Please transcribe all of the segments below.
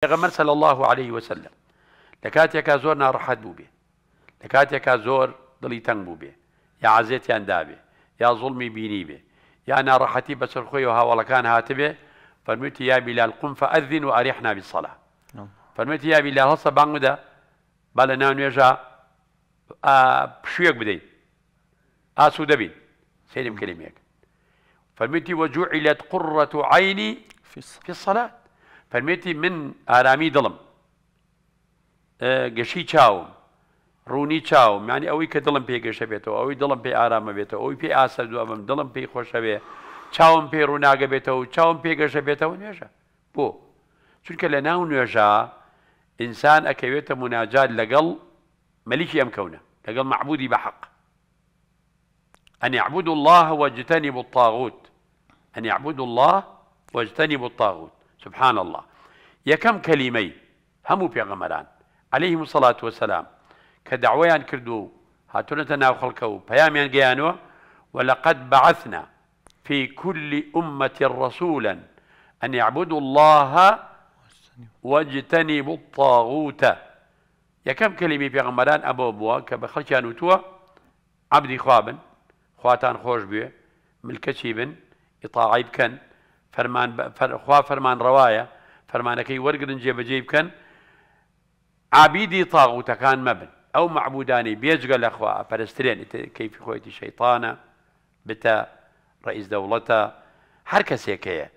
پیغمبر صلی الله عليه وسلم لە کاتێکا زۆر ناڕەحەت بوو بێ لکات کاتێکا زور دلی تنگ بوو بێ یا عزێتیان دابێ یا ظلمی بینی بێ یا بس بەسەر خۆی و هاوڵەکان هاتبێ فەرموتی یا بیلال قم فاذن و بالصلاه نابی سەلا فەرموتی یا بیلا هەسە بانگ بدە با لە ناونێژە پشوێک بدەیت ئاسو دەبین سێرم کلمێک فەرموتی وەجوعیلت قڕەت و عینی في الصلاة فەرمێتی من ئارامی دڵم گەشی چاوم ڕوونی چاوم یانی ئەوەی کە دڵم پێ بيتو اوي دلم بي آرام بيتو اوي بي آسر ئاسە دووەم بي پێی خۆشە بێ چاوم پێ ڕووناگە بێتەوە و چاوم پێگەشە بێتەوە نوێژە بۆ چونکە لە ناو نوێژە انسان ئەکەوێتە مناجات لەگەڵ مەلیکی ام کەونە لەگەڵ معبودی بحق أن يعبدوا الله واجتنبوا الطاغوت أن يعبدوا الله واجتنبوا الطاغوت سبحان الله يا كم كلمي پێغەمەران عليه غمران عليهم الصلاة والسلام كدعويان كردو هاتونتنا خلقو و پەیامیان ولقد بعثنا في كل أمة رسولا أن يعبدوا الله واجتنبوا الطاغوت يا كلمي كلمة بيغمران أبو بوا كبخلشان وتوا عبدي خوابن خواتان خوش بيه ملكشي بن إطاعي بكن فرمان خوا كي ڕەوایە جيب جيب كان عبيدي عبیدی تاغوتەکان مبن أو معبوداني بێجگە الأخوة فلسطين كيف خويتي شيطانة بتا رئيس دەوڵەتە حركة سيكية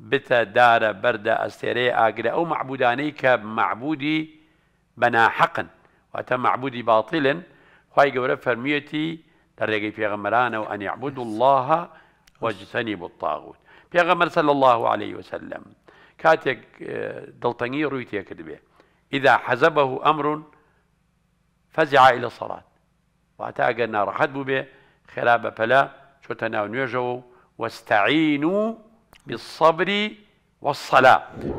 بتا دارة بردة أستيري ئاگرە أو معبوداني كمعبودي بنا حقا وأتم معبودي باطلا خی گەورە فرميتي لە في پێغەمەرانە وأن يعبدوا الله واجتنبوا الطاغوت پیغمبر صلى الله عليه وسلم كاتك اه، دڵتەنگی رويت تێکردبێ إذا حزبه أمر فزع إلى الصلاة واتە ئەگەر ناڕەحەت بوو خلاب فلا بەپەلا چۆتە واستعينوا بالصبر والصلاة